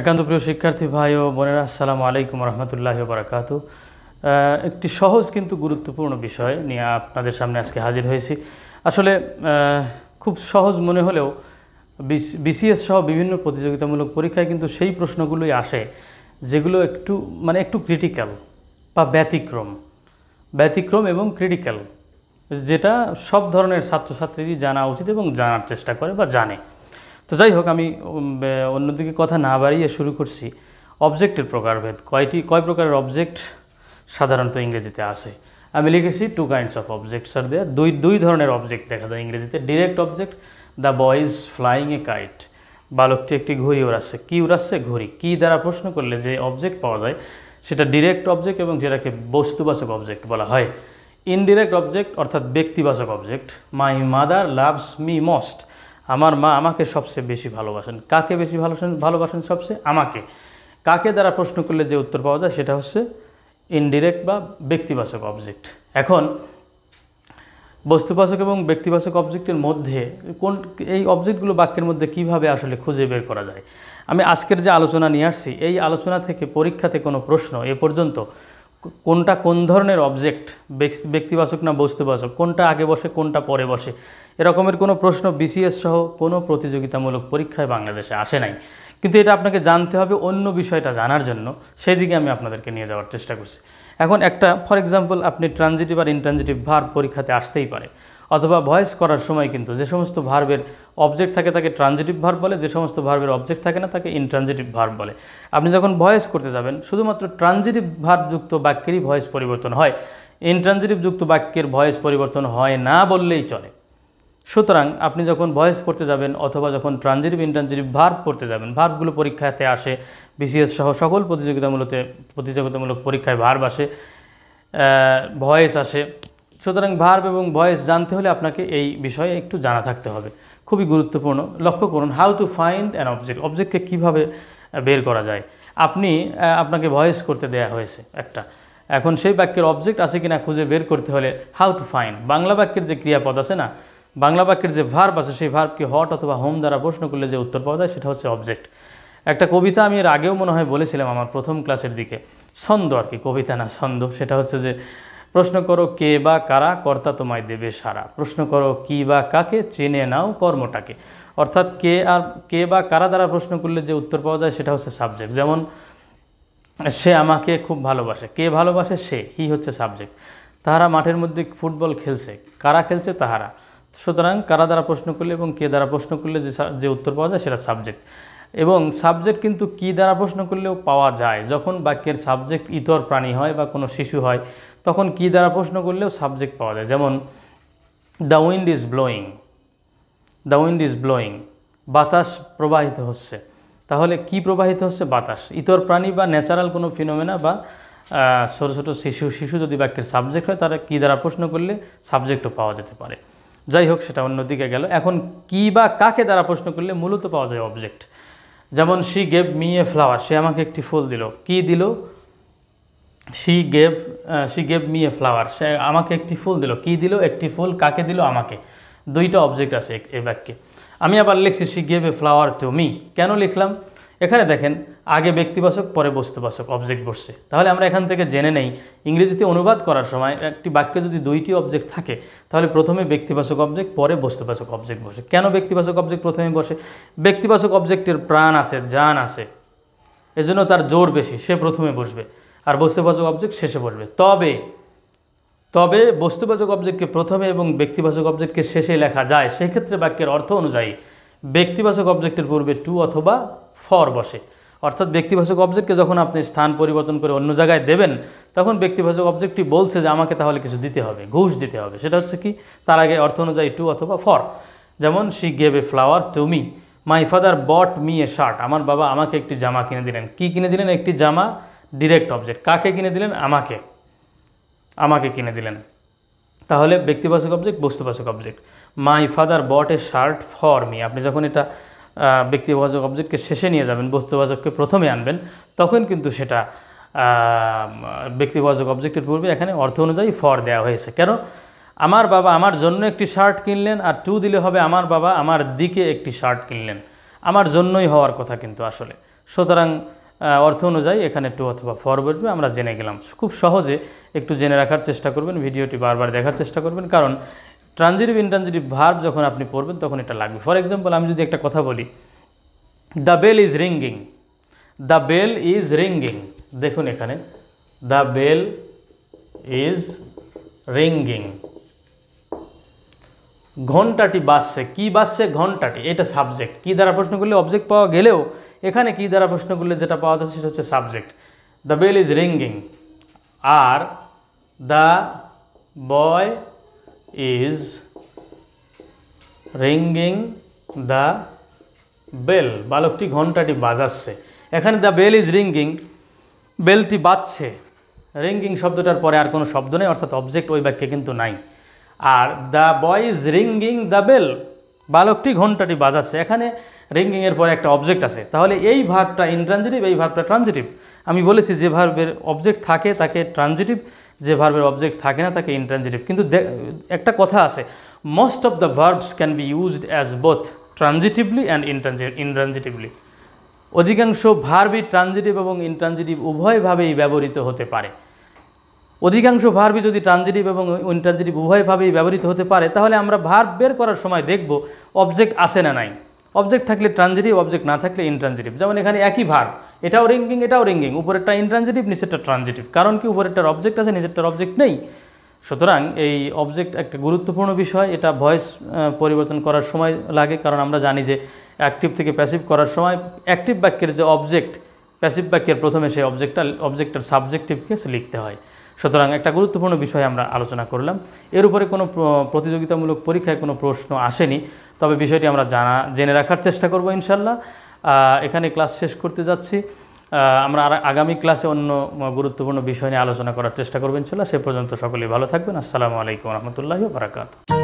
একান্ত প্রিয় শিক্ষার্থী ভাই ও বোনেরা আসসালামু আলাইকুম রহমতুল্লাহ বারাকাত একটি সহজ কিন্তু গুরুত্বপূর্ণ বিষয় নিয়ে আপনাদের সামনে আজকে হাজির হয়েছি আসলে খুব সহজ মনে হলেও বিসিএস সহ বিভিন্ন প্রতিযোগিতামূলক পরীক্ষায় কিন্তু সেই প্রশ্নগুলোই আসে যেগুলো একটু মানে একটু ক্রিটিক্যাল বা ব্যতিক্রম ব্যতিক্রম এবং ক্রিটিক্যাল যেটা সব ধরনের ছাত্রছাত্রীরই জানা উচিত এবং জানার চেষ্টা করে বা জানে তো যাই হোক আমি অন্যদিকে কথা না বাড়িয়ে শুরু করছি অবজেক্টের প্রকারভেদ কয়টি কয় প্রকারের অবজেক্ট সাধারণত ইংরেজিতে আসে আমি লিখেছি টু কাইন্ডস অফ অবজেক্টস আর দেয়ার দুই দুই ধরনের অবজেক্ট দেখা যায় ইংরেজিতে direct object the boys flying a kite বালকটি একটি ঘুড়ি উড়াচ্ছে কী উড়াচ্ছে ঘড়ি কী দ্বারা প্রশ্ন করলে যে অবজেক্ট পাওয়া যায় সেটা ডিরেক্ট অবজেক্ট এবং যেটাকে বস্তুবাচক অবজেক্ট বলা হয় ইনডিরেক্ট অবজেক্ট অর্থাৎ ব্যক্তিবাচক object my mother loves me most আমার মা আমাকে সবচেয়ে বেশি ভালোবাসেন কাকে বেশি ভালোবাসেন ভালোবাসেন সবচেয়ে আমাকে কাকে দ্বারা প্রশ্ন করলে যে উত্তর পাওয়া যায় সেটা হচ্ছে ইনডিরেক্ট বা ব্যক্তিবাচক অবজেক্ট এখন বস্তুবাচক এবং ব্যক্তিবাচক অবজেক্টের মধ্যে কোন এই অবজেক্টগুলো বাক্যের মধ্যে কিভাবে আসলে খুঁজে বের করা যায় আমি আজকের যে আলোচনা নিয়ে আসছি এই আলোচনা থেকে পরীক্ষাতে কোনো প্রশ্ন এ পর্যন্ত কোনটা কোন ধরনের অবজেক্ট ব্যক্তিবাচক না বস্তুবাচক কোনটা আগে বসে কোনটা পরে বসে এরকমের কোনো প্রশ্ন বিসিএস সহ কোনো প্রতিযোগিতামূলক পরীক্ষায় বাংলাদেশে আসে নাই কিন্তু এটা আপনাকে জানতে হবে অন্য বিষয়টা জানার জন্য সেদিকে আমি আপনাদেরকে নিয়ে যাওয়ার চেষ্টা করছি এখন একটা ফর এক্সাম্পল আপনি ট্রানজিটিভ আর ইন্ট্রানজিটিভ ভার পরীক্ষাতে আসতেই পারে অথবা ভয়েস করার সময় কিন্তু যে সমস্ত ভার্বের অবজেক্ট থাকে তাকে ট্রানজিটিভ ভার্ব বলে যে সমস্ত ভার্বের অবজেক্ট থাকে না তাকে ইনট্রানজিটিভ ভার্ব বলে আপনি যখন ভয়েস করতে যাবেন শুধুমাত্র ট্রানজিটিভ ভার্বযুক্ত বাক্যেরই ভয়েস পরিবর্তন হয় ইনট্রানজিটিভ যুক্ত বাক্যের ভয়েস পরিবর্তন হয় না বললেই চলে সুতরাং আপনি যখন ভয়েস পড়তে যাবেন অথবা যখন ট্রানজিটিভ ইনট্রানজিটিভ ভার্ব পড়তে যাবেন ভার্বগুলো পরীক্ষাতে আসে বিসিএস সহ সকল প্রতিযোগিতামূলক প্রতিযোগিতামূলক পরীক্ষায় ভার্ব আসে ভয়েস আসে সুতরাং ভার্ব এবং ভয়েস জানতে হলে আপনাকে এই বিষয়ে একটু জানা থাকতে হবে খুবই গুরুত্বপূর্ণ লক্ষ্য করুন how to find an object অবজেক্টকে কীভাবে বের করা যায় আপনি আপনাকে ভয়েস করতে দেয়া হয়েছে একটা এখন সেই বাক্যের অবজেক্ট আছে কিনা খুঁজে বের করতে হলে হাউ টু ফাইন্ড বাংলা বাক্যের যে ক্রিয়াপদ আছে না বাংলা বাক্যের যে ভার্ব আছে সেই ভার্বকে হট অথবা হোম দ্বারা প্রশ্ন করলে যে উত্তর পাওয়া যায় সেটা হচ্ছে অবজেক্ট একটা কবিতা আমি এর আগেও মনে হয় বলেছিলাম আমার প্রথম ক্লাসের দিকে ছন্দ আর কি কবিতা না ছন্দ সেটা হচ্ছে যে প্রশ্ন করো কে বা কারা কর্তা তোমায় দেবে সারা প্রশ্ন করো কি বা কাকে চেনে নাও কর্মটাকে অর্থাৎ কে আর কে বা কারা দ্বারা প্রশ্ন করলে যে উত্তর পাওয়া যায় সেটা হচ্ছে সাবজেক্ট যেমন সে আমাকে খুব ভালোবাসে কে ভালোবাসে সে হি হচ্ছে সাবজেক্ট তাহারা মাঠের মধ্যে ফুটবল খেলছে কারা খেলছে তাহারা সুতরাং কারা দ্বারা প্রশ্ন করলে এবং কে দ্বারা প্রশ্ন করলে যে উত্তর পাওয়া যায় সেটা সাবজেক্ট এবং সাবজেক্ট কিন্তু কি দ্বারা প্রশ্ন করলেও পাওয়া যায় যখন বাক্যের সাবজেক্ট ইতর প্রাণী হয় বা কোনো শিশু হয় তখন কি দ্বারা প্রশ্ন করলেও সাবজেক্ট পাওয়া যায় যেমন the wind is blowing the wind is blowing বাতাস প্রবাহিত হচ্ছে তাহলে কি প্রবাহিত হচ্ছে বাতাস ইতর প্রাণী বা ন্যাচারাল কোনো ফিনোমেনা বা ছোটো ছোটো শিশু শিশু যদি বাক্যের সাবজেক্ট হয় তারা কী দ্বারা প্রশ্ন করলে সাবজেক্টও পাওয়া যেতে পারে যাই হোক সেটা অন্যদিকে গেল এখন কি বা কাকে দ্বারা প্রশ্ন করলে মূলত পাওয়া যায় অবজেক্ট যেমন she gave me a flower সে আমাকে একটি ফুল দিল কি দিল she gave she gave me a flower সে আমাকে একটি ফুল দিল কি দিল একটি ফুল কাকে দিল আমাকে দুইটা অবজেক্ট আছে এই বাক্যে আমি আবার লিখছি she gave a flower to me কেন লিখলাম এখানে দেখেন আগে ব্যক্তিবাচক পরে বস্তুবাচক অবজেক্ট বসছে তাহলে আমরা এখান থেকে জেনে নেই ইংরেজিতে অনুবাদ করার সময় একটি বাক্যে যদি দুইটি অবজেক্ট থাকে তাহলে প্রথমে ব্যক্তিবাচক অবজেক্ট পরে বস্তুবাচক অবজেক্ট বসে কেন ব্যক্তিবাচক অবজেক্ট প্রথমে বসে ব্যক্তিবাচক অবজেক্টের প্রাণ আছে জান আছে এজন্য তার জোর বেশি সে প্রথমে বসবে আর বস্তুবাচক অবজেক্ট শেষে বসবে তবে তবে বস্তুবাচক অবজেক্টকে প্রথমে এবং ব্যক্তিবাচক অবজেক্টকে শেষে লেখা যায় সেক্ষেত্রে বাক্যের অর্থ অনুযায়ী ব্যক্তিবাচক অবজেক্টের পূর্বে টু অথবা ফর বসে অর্থাৎ ব্যক্তিবাচক অবজেক্টকে যখন আপনি স্থান পরিবর্তন করে অন্য জায়গায় দেবেন তখন ব্যক্তিবাচক অবজেক্টটি বলছে যে আমাকে তাহলে কিছু দিতে হবে ঘুষ দিতে হবে সেটা হচ্ছে কি তার আগে অর্থ অনুযায়ী টু অথবা ফর যেমন she gave a flower to me my father bought me a shirt আমার বাবা আমাকে একটি জামা কিনে দিলেন কি কিনে দিলেন একটি জামা ডিরেক্ট অবজেক্ট কাকে কিনে দিলেন আমাকে আমাকে কিনে দিলেন তাহলে ব্যক্তিবাচক অবজেক্ট বস্তুবাচক object my father bought a shirt for me আপনি যখন এটা ব্যক্তিবাচক অবজেক্টকে শেষে নিয়ে যাবেন বস্তুবাচককে প্রথমে আনবেন তখন কিন্তু সেটা ব্যক্তিবাচক অবজেক্টের পূর্বে এখানে অর্থ অনুযায়ী ফর দেওয়া হয়েছে কেন আমার বাবা আমার জন্য একটি শার্ট কিনলেন আর টু দিলে হবে আমার বাবা আমার দিকে একটি শার্ট কিনলেন আমার জন্যই হওয়ার কথা কিন্তু আসলে সুতরাং অর্থ অনুযায়ী এখানে টু অথবা ফর বসবে আমরা জেনে গেলাম খুব সহজে একটু জেনে রাখার চেষ্টা করবেন ভিডিওটি বারবার দেখার চেষ্টা করবেন কারণ ট্রানজিটিভ ইনট্রানজিটিভ ভার্ব যখন আপনি পড়বেন তখন এটা লাগবে ফর এক্সাম্পল আমি যদি একটা কথা বলি the bell is ringing the bell is ringing দেখুন এখানে দ্য বেল ইজ রিঙ্গিং ঘন্টাটি বাজছে কি বাজছে ঘন্টাটি এটা সাবজেক্ট কি দ্বারা প্রশ্ন করলে অবজেক্ট পাওয়া গেলেও এখানে কি দ্বারা প্রশ্ন করলে যেটা পাওয়া যাচ্ছে সেটা হচ্ছে subject the bell is ringing আর the boy is ringing the bell বালকটি ঘন্টাটি বাজাচ্ছে এখানে দ্য বেল ইজ রিঙ্গিং বেলটি বাজছে রিঙ্গিং শব্দটার পরে আর কোনো শব্দ নেই অর্থাৎ অবজেক্ট ওই বাক্যে কিন্তু নাই আর the boy is ringing the bell বালকটি ঘন্টাটি বাজাচ্ছে এখানে রিঙ্গিংয়ের পরে একটা অবজেক্ট আছে তাহলে এই ভার্বটা ইনট্রানজিটিভ এই ভার্বটা ট্রানজিটিভ আমি বলেছি যে ভার্বের অবজেক্ট থাকে তাকে ট্রানজিটিভ যে ভার্বের অবজেক্ট থাকে না তাকে ইনট্রানজিটিভ কিন্তু একটা কথা আছে most of the verbs can be used as both transitively and intransitively অধিকাংশ ভার্বই ট্রানজিটিভ এবং ইনট্রানজিটিভ উভয়ভাবেই ব্যবহৃত হতে পারে অধিকাংশ ভার্বই যদি ট্রানজিটিভ এবং ইনট্রানজিটিভ উভয়ভাবেই ব্যবহৃত হতে পারে তাহলে আমরা ভার্ব বের করার সময় দেখব অবজেক্ট আসে না নাই অবজেক্ট থাকলে ট্রানজিটিভ অবজেক্ট না থাকলে ইনট্রানজিটিভ যেমন এখানে একই ভার্ব এটাও রিঙ্গিং এটাও রিঙ্গিং উপরেরটা ইনট্রানজিটিভ নিচেরটা ট্রানজিটিভ কারণ কি উপরেরটার অবজেক্ট আছে নিচেরটার অবজেক্ট নেই সুতরাং এই অবজেক্ট একটা গুরুত্বপূর্ণ বিষয় এটা ভয়েস পরিবর্তন করার সময় লাগে কারণ আমরা জানি যে অ্যাক্টিভ থেকে প্যাসিভ করার সময় অ্যাক্টিভ বাক্যের যে অবজেক্ট প্যাসিভ বাক্যের প্রথমে সেই অবজেক্টটা অবজেক্টের সাবজেক্টিভকে লিখতে হয় সুতরাং একটা গুরুত্বপূর্ণ বিষয় আমরা আলোচনা করলাম এর উপরে কোনো প্রতিযোগিতামূলক পরীক্ষায় কোনো প্রশ্ন আসেনি তবে বিষয়টি আমরা জানা জেনে রাখার চেষ্টা করব ইনশাল্লাহ এখানে ক্লাস শেষ করতে যাচ্ছি আমরা আর আগামী ক্লাসে অন্য গুরুত্বপূর্ণ বিষয় নিয়ে আলোচনা করার চেষ্টা করবো ইনশাল্লাহ সে পর্যন্ত সকলেই ভালো থাকবেন আসসালামু আলাইকুম রহমতুল্লাহ বারাকাতু